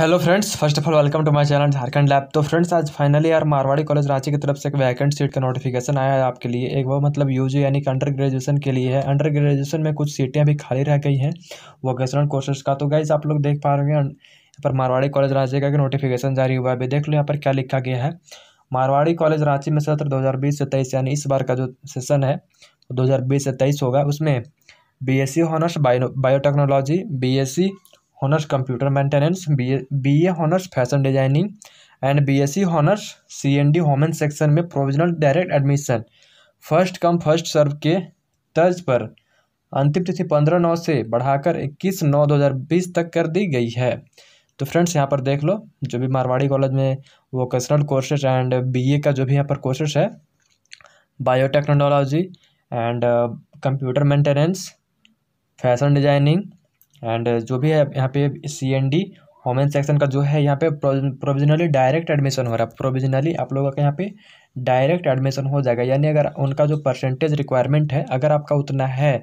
hello friends first of all welcome to my channel Jharkhand lab तो friends आज finally यार Marwari college Ranchi की तरफ से एक वैकेंट सीट का नोटिफिकेशन आया है आपके लिए एक वो मतलब यूजी यानी कि अंडर ग्रेजुएशन के लिए है अंडर ग्रेजुएशन में कुछ सीटें भी खाली रह गई हैं वोकेशनल कोर्सेज का तो गाइज आप लोग देख पा रहे हैं पर मारवाड़ी कॉलेज रांची का नोटिफिकेशन जारी हुआ है अभी देख लो यहाँ पर क्या लिखा गया है मारवाड़ी कॉलेज रांची में सत्र दो से तेईस यानी इस बार का जो सेशन है दो से तेईस होगा उसमें B S C honours bio biotechnology B S C honours computer maintenance B B A honours fashion designing and B S C honours C N D women section में provisional direct admission first come first serve के तर्ज पर अंतिम तिथि पंद्रह नौ से बढ़ाकर इक्कीस नौ दो हज़ार बीस तक कर दी गई है तो फ्रेंड्स यहाँ पर देख लो जो भी मारवाड़ी कॉलेज में वोकेशनल कोर्सेज एंड ए का जो भी यहाँ पर कोर्सेज है biotechnology and computer maintenance fashion designing and uh, जो भी है यहाँ पे C N D women section का जो है यहाँ पे प्रोविजनली डायरेक्ट एडमिशन हो रहा है प्रोविजनली आप लोगों का यहाँ पे डायरेक्ट एडमिशन हो जाएगा यानी अगर उनका जो परसेंटेज रिक्वायरमेंट है अगर आपका उतना है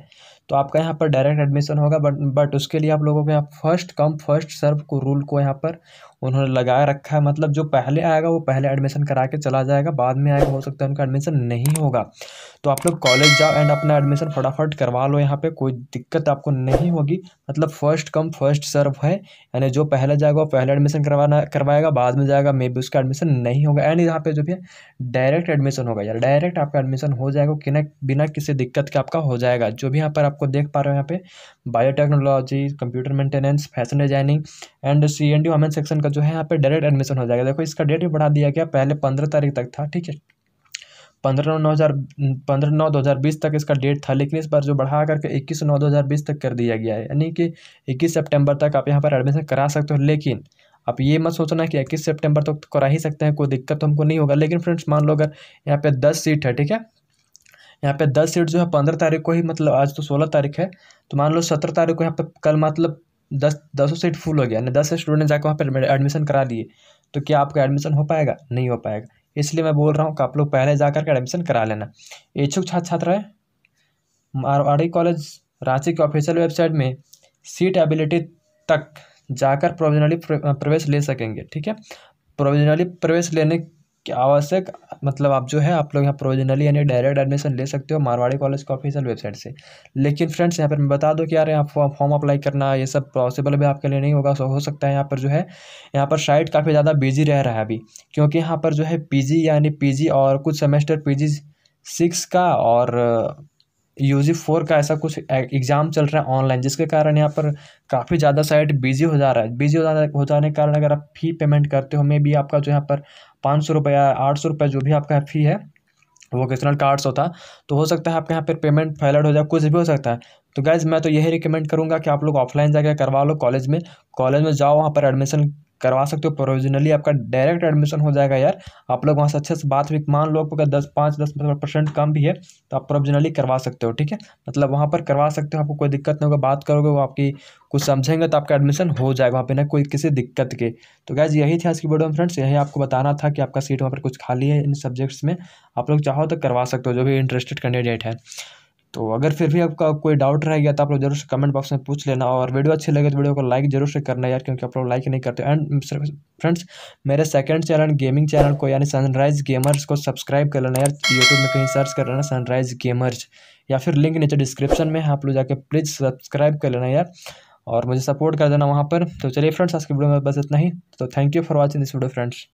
तो आपका यहाँ पर डायरेक्ट एडमिशन होगा बट बट उसके लिए आप लोगों को यहाँ फर्स्ट कम फर्स्ट सर्व को रूल को यहाँ पर उन्होंने लगाए रखा है मतलब जो पहले आएगा वो पहले एडमिशन करा के चला जाएगा बाद में आएगा हो सकता है उनका एडमिशन नहीं होगा तो आप लोग कॉलेज जाओ एंड अपना एडमिशन फटाफट करवा लो यहाँ पर कोई दिक्कत आपको नहीं होगी मतलब फर्स्ट कम फर्स्ट सर्व है यानी जो पहले जाएगा वो पहले एडमिशन करवाना करवाएगा बाद में जाएगा मे भी उसका एडमिशन नहीं होगा एंड यहाँ पर जो भी है डायरेक्ट एडमिशन होगा यार डायरेक्ट आपका एडमिशन हो जाएगा बिना बिना किसी दिक्कत के आपका हो जाएगा जो भी यहाँ पर आप आपको देख पा रहे हो यहाँ पे biotechnology computer maintenance fashion designing and C N D section का जो है यहाँ पे डायरेक्ट एडमिशन हो जाएगा देखो इसका डेट भी बढ़ा दिया गया पहले पंद्रह तारीख तक था ठीक है पंद्रह नौ हज़ार पंद्रह नौ दो हज़ार बीस तक इसका डेट था लेकिन इस बार जो बढ़ा करके इक्कीस नौ दो हज़ार बीस तक कर दिया गया है यानी कि इक्कीस सितंबर तक आप यहाँ पर एडमिशन करा सकते हो लेकिन आप ये मत सोचना कि इक्कीस सितंबर तक तो करा ही सकते हैं कोई दिक्कत तो हमको नहीं होगा लेकिन फ्रेंड्स मान लो अगर यहाँ पे दस सीट है ठीक है यहाँ पे दस सीट जो है पंद्रह तारीख को ही मतलब आज तो सोलह तारीख है तो मान लो सत्रह तारीख को यहाँ पे कल मतलब दस दसों सीट फुल हो गया यानी दस स्टूडेंट जाकर वहाँ पर एडमिशन करा दिए तो क्या आपका एडमिशन हो पाएगा नहीं हो पाएगा इसलिए मैं बोल रहा हूँ कि आप लोग पहले जा करके एडमिशन करा लेना इच्छुक छात्र छात्रा है मारवाड़ी कॉलेज रांची की ऑफिशियल वेबसाइट में सीट एबिलिटी तक जाकर प्रोविजनली प्रवेश ले सकेंगे ठीक है प्रोविजनली प्रवेश लेने कि आवश्यक मतलब आप जो है आप लोग यहाँ प्रोविजनली यानी डायरेक्ट एडमिशन ले सकते हो मारवाड़ी कॉलेज के ऑफिशियल वेबसाइट से लेकिन फ्रेंड्स यहाँ पर मैं बता दूँ कि यार यहाँ फॉर्म अप्लाई करना ये सब पॉसिबल भी आपके लिए नहीं होगा सो हो सकता है यहाँ पर जो है यहाँ पर साइट काफ़ी ज़्यादा बिजी रह रहा है अभी क्योंकि यहाँ पर जो है पी यानी पी और कुछ सेमेस्टर पी सिक्स का और यू जी फोर का ऐसा कुछ एग्ज़ाम चल रहा है ऑनलाइन जिसके कारण यहाँ पर काफ़ी ज़्यादा साइट बिजी हो जा रहा है बिजी हो जाने हो जाने के कारण अगर आप फ़ी पेमेंट करते हो मे भी आपका जो यहाँ पर पाँच सौ रुपया आठ सौ रुपया जो भी आपका फ़ी है वोकेशनल कार्ड्स होता तो हो सकता है आपके यहाँ पर पेमेंट फैलड हो जाए कुछ भी हो सकता है तो गैज़ मैं तो यही रिकमेंड करूँगा कि आप लोग ऑफलाइन जाकर करवा लो कॉलेज में कॉलेज में जाओ वहाँ पर एडमिशन करवा सकते हो प्रोविजनली आपका डायरेक्ट एडमिशन हो जाएगा यार आप लोग वहाँ से अच्छे से बात भी मान लो अगर दस पाँच दस परसेंट मतलब कम भी है तो आप प्रोविजनली करवा सकते हो ठीक है मतलब वहाँ पर करवा सकते हो आपको कोई दिक्कत नहीं होगा बात करोगे वो आपकी कुछ समझेंगे तो आपका एडमिशन हो जाएगा वहाँ पर ना कोई किसी दिक्कत के तो गैज यही थी आज की वीडियो में फ्रेंड्स यही आपको बताना था कि आपका सीट वहाँ पर कुछ खाली है इन सब्जेक्ट्स में आप लोग चाहो तो करवा सकते हो जो भी इंटरेस्टेड कैंडिडेट है तो अगर फिर भी आपका कोई डाउट रह गया तो आप लोग जरूर से कमेंट बॉक्स में पूछ लेना और वीडियो अच्छी लगे तो वीडियो को लाइक जरूर से करना यार क्योंकि आप लोग लाइक नहीं करते एंड फ्रेंड्स मेरे सेकंड चैनल गेमिंग चैनल को यानी सनराइज गेमर्स को सब्सक्राइब कर लेना यार यूट्यूब में कहीं सर्च कर लेना सनराइज गेमर्स या फिर लिंक नीचे डिस्क्रिप्शन में आप लोग जाकर प्लीज़ सब्सक्राइब कर लेना यार और मुझे सपोर्ट कर देना वहाँ पर तो चलिए फ्रेंड्स आज के वीडियो में बस इतना ही तो thank you for watching this video friends